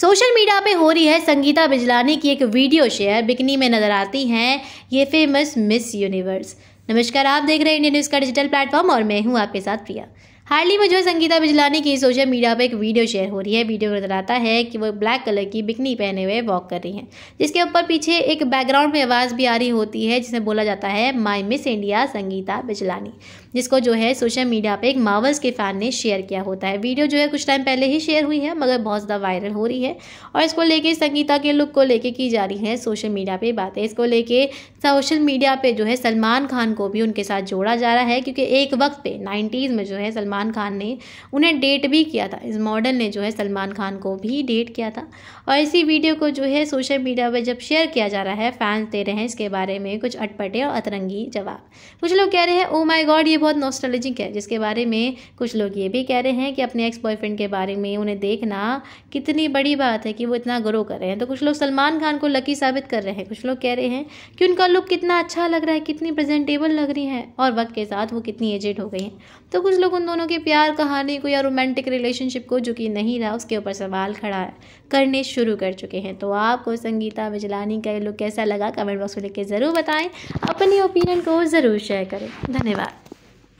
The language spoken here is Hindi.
सोशल मीडिया पे हो रही है संगीता बिजलानी की एक वीडियो शेयर बिकनी में नजर आती हैं ये फेमस मिस यूनिवर्स नमस्कार आप देख रहे हैं इंडियन न्यूज़ का डिजिटल प्लेटफॉर्म और मैं हूँ आपके साथ प्रिया हाल ही में जो है संगीता बिजलानी की सोशल मीडिया पर एक वीडियो शेयर हो रही है वीडियो में बताता है कि वो ब्लैक कलर की बिकनी पहने हुए वॉक कर रही हैं जिसके ऊपर पीछे एक बैकग्राउंड में आवाज़ भी आ रही होती है जिसमें बोला जाता है my Miss India Sangeeta Bijlani जिसको जो है सोशल मीडिया पर एक मावल्स के फ़ैन ने शेयर किया होता है वीडियो जो है कुछ टाइम पहले ही शेयर हुई है मगर बहुत ज़्यादा वायरल हो रही है और इसको लेके संगीता के लुक को लेके की जा रही है सोशल मीडिया पर बातें इसको लेके सोशल मीडिया पे जो है सलमान खान को भी उनके साथ जोड़ा जा रहा है क्योंकि एक वक्त पे नाइन्टीज़ में जो है सलमान सलमान खान ने उन्हें डेट भी किया था इस मॉडल ने जो है सलमान खान को भी डेट किया था और इसी वीडियो को जो है सोशल मीडिया पर जब शेयर किया जा रहा है फैंस दे रहे हैं इसके बारे में कुछ अटपटे और अतरंगी जवाब कुछ लोग कह रहे हैं ओ माई गॉड ये बहुत नोस्टोलॉजिक है जिसके बारे में कुछ लोग ये भी कह रहे हैं कि अपने एक्स बॉयफ्रेंड के बारे में उन्हें देखना कितनी बड़ी बात है कि वो इतना ग्रो कर रहे हैं तो कुछ लोग सलमान खान को लकी साबित कर रहे हैं कुछ लोग कह रहे हैं कि उनका लुक कितना अच्छा लग रहा है कितनी प्रेजेंटेबल लग रही है और वक्त के साथ वो कितनी एजेड हो गई हैं तो कुछ लोग उन दोनों दोनों के प्यार कहानी को या रोमांटिक रिलेशनशिप को जो कि नहीं रहा उसके ऊपर सवाल खड़ा करने शुरू कर चुके हैं तो आपको संगीता बिजलानी का ये लुक कैसा लगा कमेंट बॉक्स में लिख के ज़रूर बताएं अपनी ओपिनियन को ज़रूर शेयर करें धन्यवाद